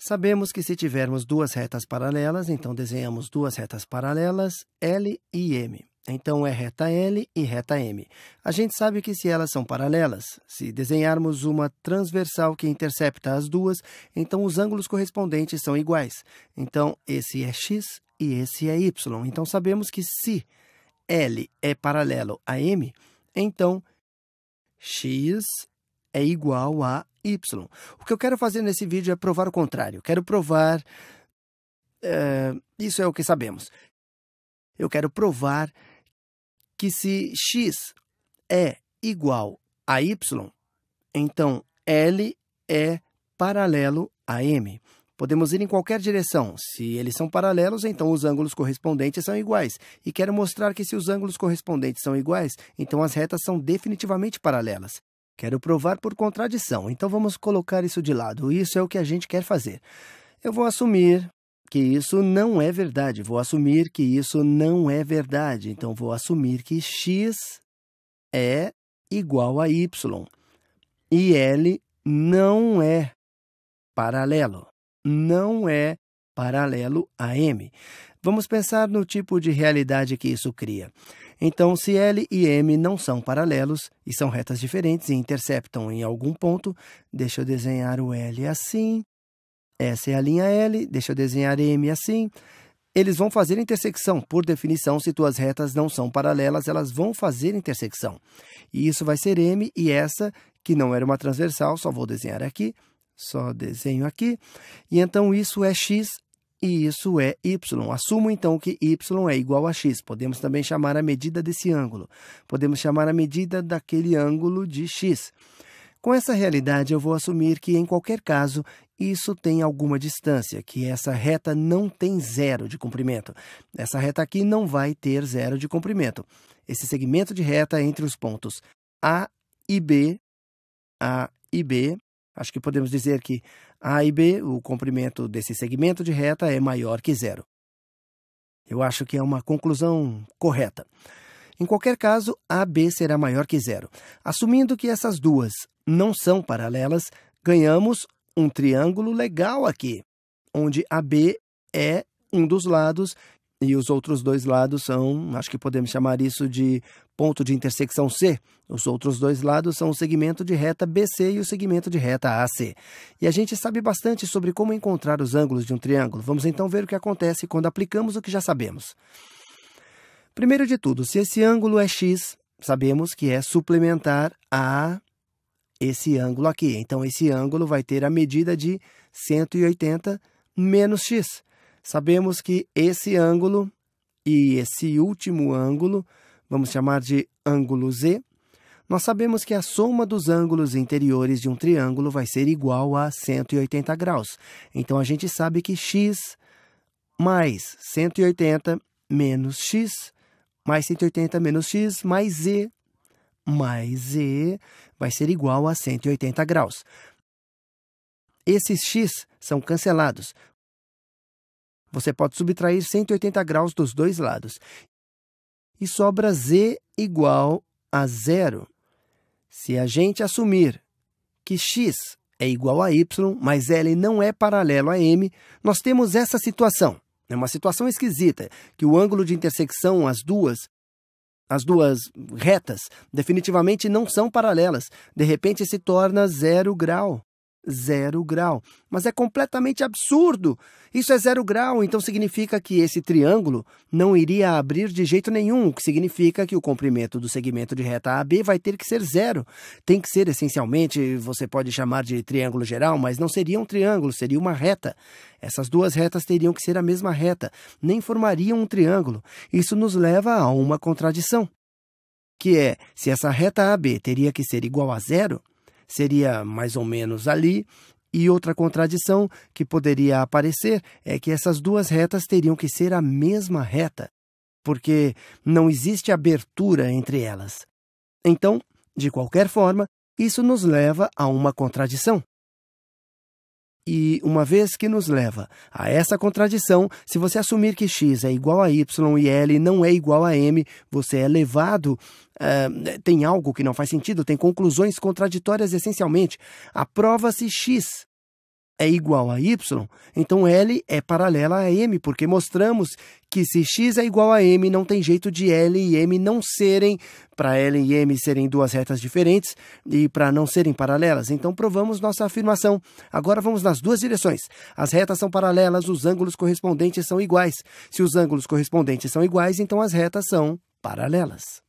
Sabemos que se tivermos duas retas paralelas, então desenhamos duas retas paralelas, L e M. Então, é reta L e reta M. A gente sabe que se elas são paralelas, se desenharmos uma transversal que intercepta as duas, então os ângulos correspondentes são iguais. Então, esse é x e esse é y. Então, sabemos que se L é paralelo a M, então x é igual a Y. O que eu quero fazer nesse vídeo é provar o contrário. quero provar... Uh, isso é o que sabemos. Eu quero provar que se x é igual a y, então L é paralelo a M. Podemos ir em qualquer direção. Se eles são paralelos, então os ângulos correspondentes são iguais. E quero mostrar que se os ângulos correspondentes são iguais, então as retas são definitivamente paralelas. Quero provar por contradição, então vamos colocar isso de lado. Isso é o que a gente quer fazer. Eu vou assumir que isso não é verdade. Vou assumir que isso não é verdade. Então, vou assumir que x é igual a y. E L não é paralelo. Não é paralelo a M. Vamos pensar no tipo de realidade que isso cria. Então, se L e M não são paralelos e são retas diferentes e interceptam em algum ponto, deixa eu desenhar o L assim. Essa é a linha L, deixa eu desenhar M assim. Eles vão fazer intersecção. Por definição, se tuas retas não são paralelas, elas vão fazer intersecção. E isso vai ser M, e essa, que não era uma transversal, só vou desenhar aqui, só desenho aqui. E então isso é x e isso é y. Assumo então que y é igual a x. Podemos também chamar a medida desse ângulo. Podemos chamar a medida daquele ângulo de x. Com essa realidade, eu vou assumir que, em qualquer caso, isso tem alguma distância, que essa reta não tem zero de comprimento. Essa reta aqui não vai ter zero de comprimento. Esse segmento de reta é entre os pontos A e B, A e B, acho que podemos dizer que a e B, o comprimento desse segmento de reta é maior que zero. Eu acho que é uma conclusão correta. Em qualquer caso, AB será maior que zero. Assumindo que essas duas não são paralelas, ganhamos um triângulo legal aqui, onde AB é um dos lados e os outros dois lados são, acho que podemos chamar isso de ponto de intersecção C. Os outros dois lados são o segmento de reta BC e o segmento de reta AC. E a gente sabe bastante sobre como encontrar os ângulos de um triângulo. Vamos então ver o que acontece quando aplicamos o que já sabemos. Primeiro de tudo, se esse ângulo é x, sabemos que é suplementar a esse ângulo aqui. Então, esse ângulo vai ter a medida de 180 menos x. Sabemos que esse ângulo e esse último ângulo, vamos chamar de ângulo Z, nós sabemos que a soma dos ângulos interiores de um triângulo vai ser igual a 180 graus. Então, a gente sabe que x mais 180 menos x mais 180 menos x mais z mais z vai ser igual a 180 graus. Esses x são cancelados, você pode subtrair 180 graus dos dois lados. E sobra z igual a zero. Se a gente assumir que x é igual a y, mas L não é paralelo a M, nós temos essa situação. É uma situação esquisita, que o ângulo de intersecção, as duas, as duas retas, definitivamente não são paralelas. De repente, se torna zero grau zero grau. Mas é completamente absurdo! Isso é zero grau, então significa que esse triângulo não iria abrir de jeito nenhum, o que significa que o comprimento do segmento de reta AB vai ter que ser zero. Tem que ser essencialmente, você pode chamar de triângulo geral, mas não seria um triângulo, seria uma reta. Essas duas retas teriam que ser a mesma reta, nem formariam um triângulo. Isso nos leva a uma contradição, que é, se essa reta AB teria que ser igual a zero, seria mais ou menos ali. E outra contradição que poderia aparecer é que essas duas retas teriam que ser a mesma reta, porque não existe abertura entre elas. Então, de qualquer forma, isso nos leva a uma contradição. E uma vez que nos leva a essa contradição, se você assumir que x é igual a y e l não é igual a m, você é levado. Uh, tem algo que não faz sentido, tem conclusões contraditórias essencialmente. Aprova-se x é igual a y, então L é paralela a M, porque mostramos que se x é igual a m, não tem jeito de L e M não serem, para L e M serem duas retas diferentes e para não serem paralelas. Então provamos nossa afirmação. Agora vamos nas duas direções. As retas são paralelas, os ângulos correspondentes são iguais. Se os ângulos correspondentes são iguais, então as retas são paralelas.